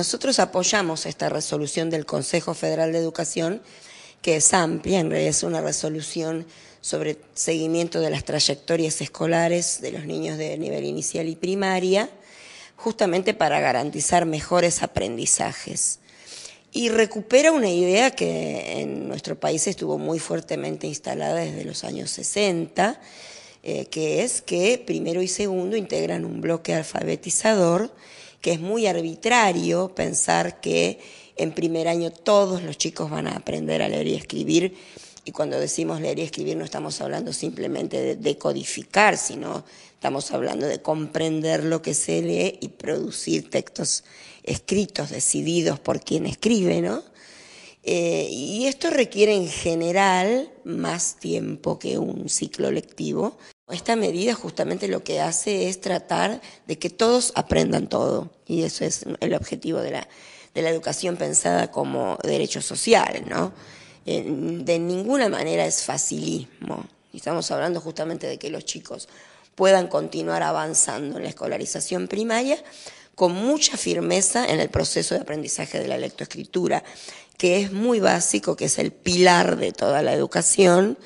Nosotros apoyamos esta resolución del Consejo Federal de Educación, que es amplia, en realidad es una resolución sobre seguimiento de las trayectorias escolares de los niños de nivel inicial y primaria, justamente para garantizar mejores aprendizajes. Y recupera una idea que en nuestro país estuvo muy fuertemente instalada desde los años 60, eh, que es que primero y segundo integran un bloque alfabetizador que es muy arbitrario pensar que en primer año todos los chicos van a aprender a leer y escribir. Y cuando decimos leer y escribir no estamos hablando simplemente de decodificar, sino estamos hablando de comprender lo que se lee y producir textos escritos, decididos por quien escribe, ¿no? Eh, y esto requiere en general más tiempo que un ciclo lectivo. Esta medida justamente lo que hace es tratar de que todos aprendan todo y eso es el objetivo de la, educación pensada como derecho social, ¿no? De ninguna manera es facilismo. Estamos hablando justamente de que los chicos puedan continuar avanzando en la escolarización primaria con mucha firmeza en el proceso de aprendizaje de la lectoescritura, que es muy básico, que es el pilar de toda la educación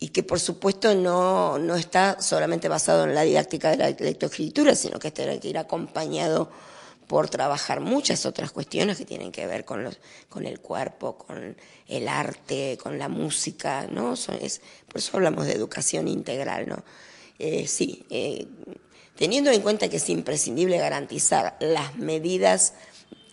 y que por supuesto no, no está solamente basado en la didáctica de la lectoescritura, sino que tiene este que ir acompañado por trabajar muchas otras cuestiones que tienen que ver con, los, con el cuerpo, con el arte, con la música, ¿no? es, por eso hablamos de educación integral, ¿no? Eh, sí, eh, teniendo en cuenta que es imprescindible garantizar las medidas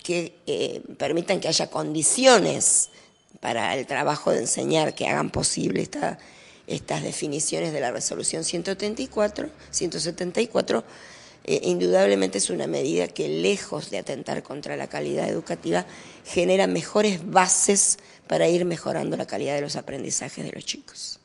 que eh, permitan que haya condiciones para el trabajo de enseñar que hagan posible esta, estas definiciones de la resolución 134, 174, eh, indudablemente es una medida que lejos de atentar contra la calidad educativa, genera mejores bases para ir mejorando la calidad de los aprendizajes de los chicos.